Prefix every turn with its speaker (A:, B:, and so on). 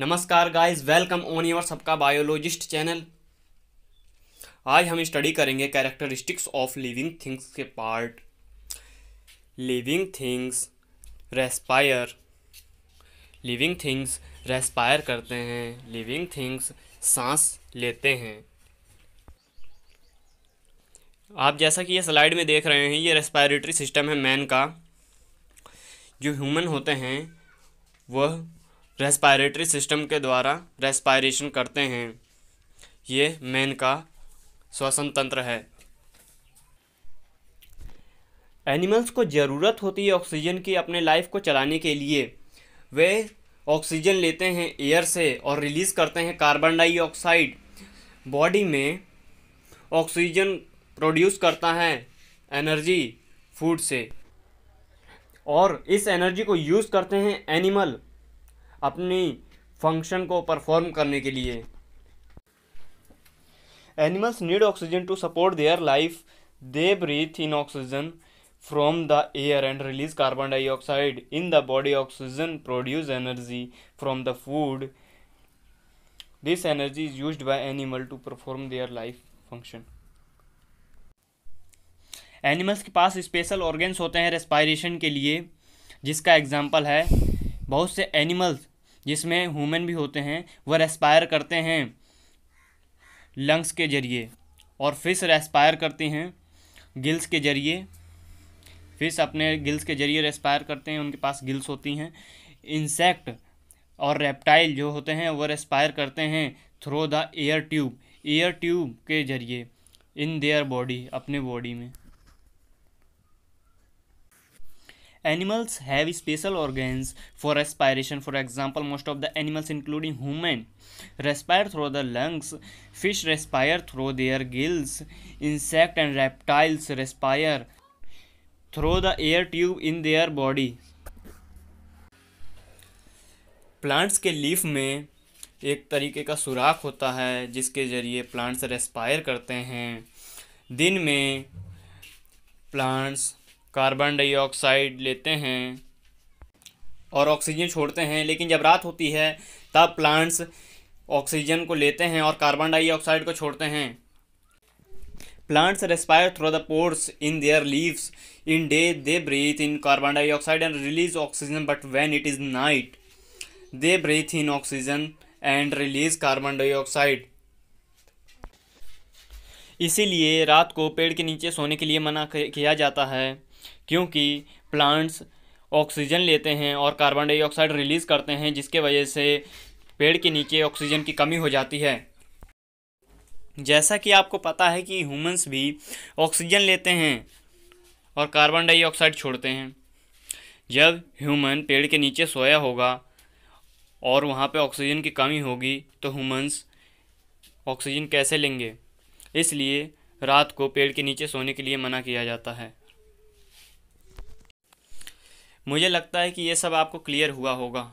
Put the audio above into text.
A: नमस्कार guys welcome on your सबका biologist channel आज हम स्टडी करेंगे कैरेक्टरिस्टिक्स ऑफ लिविंग थिंग्स के part living things respire living things respire करते हैं लिविंग थिंग्स सांस लेते हैं आप जैसा कि ये स्लाइड में देख रहे हैं ये रेस्पायरेटरी सिस्टम है मैन का जो ह्यूमन होते हैं वह रेस्पायरेटरी सिस्टम के द्वारा रेस्पायरेशन करते हैं ये मेन का श्वसन तंत्र है एनिमल्स को ज़रूरत होती है ऑक्सीजन की अपने लाइफ को चलाने के लिए वे ऑक्सीजन लेते हैं एयर से और रिलीज़ करते हैं कार्बन डाइऑक्साइड बॉडी में ऑक्सीजन प्रोड्यूस करता है एनर्जी फूड से और इस एनर्जी को यूज़ करते हैं एनिमल अपनी फंक्शन को परफॉर्म करने के लिए animals need oxygen to support their life they breathe in oxygen from the air and release carbon dioxide in the body oxygen produce energy from the food this energy is use by animal to perform their life function animals के पास special organs होते हैं respiration के लिए जिसका example है बहुत से एनिमल्स जिसमें ह्यूमन भी होते हैं वह रेस्पायर करते हैं लंग्स के जरिए और फिश रेस्पायर करती हैं गिल्स के जरिए फिश अपने गिल्स के जरिए रेस्पायर करते हैं उनके पास गिल्स होती हैं इंसेक्ट और रेप्टाइल जो होते हैं वो रेस्पायर करते हैं through the air tube air tube के जरिए इन देयर बॉडी अपने बॉडी में animals have special organs for respiration for example most of the animals including human respire through the lungs fish respire through their gills insect and reptiles respire through the air tube in their body plants के leaf में एक तरीके का सुराख होता है जिसके ज़रिए प्लांट्स रेस्पायर करते हैं दिन में प्लांट्स कार्बन डाइऑक्साइड लेते हैं और ऑक्सीजन छोड़ते हैं लेकिन जब रात होती है तब प्लांट्स ऑक्सीजन को लेते हैं और कार्बन डाइऑक्साइड को छोड़ते हैं plants respire through the pores in their leaves in day they breathe in carbon dioxide and release oxygen but when it is night they breathe in oxygen and release carbon dioxide इसीलिए रात को पेड़ के नीचे सोने के लिए मना किया जाता है क्योंकि प्लांट्स ऑक्सीजन लेते हैं और कार्बन डाइऑक्साइड रिलीज़ करते हैं जिसके वजह से पेड़ के नीचे ऑक्सीजन की कमी हो जाती है जैसा कि आपको पता है कि ह्यूमंस भी ऑक्सीजन लेते हैं और कार्बन डाइऑक्साइड छोड़ते हैं जब ह्यूमन पेड़ के नीचे सोया होगा और वहाँ पे ऑक्सीजन की कमी होगी तो ह्यूमंस ऑक्सीजन कैसे लेंगे इसलिए रात को पेड़ के नीचे सोने के लिए मना किया जाता है मुझे लगता है कि ये सब आपको क्लियर हुआ होगा